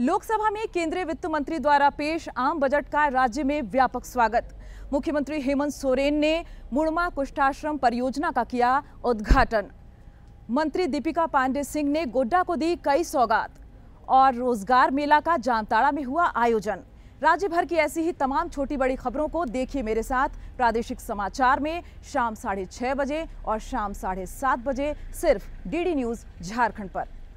लोकसभा में केंद्रीय वित्त मंत्री द्वारा पेश आम बजट का राज्य में व्यापक स्वागत मुख्यमंत्री हेमंत सोरेन ने मुड़मा कुष्ठाश्रम परियोजना का किया उद्घाटन मंत्री दीपिका पांडे सिंह ने गोड्डा को दी कई सौगात और रोजगार मेला का जामताड़ा में हुआ आयोजन राज्य भर की ऐसी ही तमाम छोटी बड़ी खबरों को देखिए मेरे साथ प्रादेशिक समाचार में शाम साढ़े छह बजे और शाम साढ़े सात बजे सिर्फ डीडी न्यूज़ झारखंड पर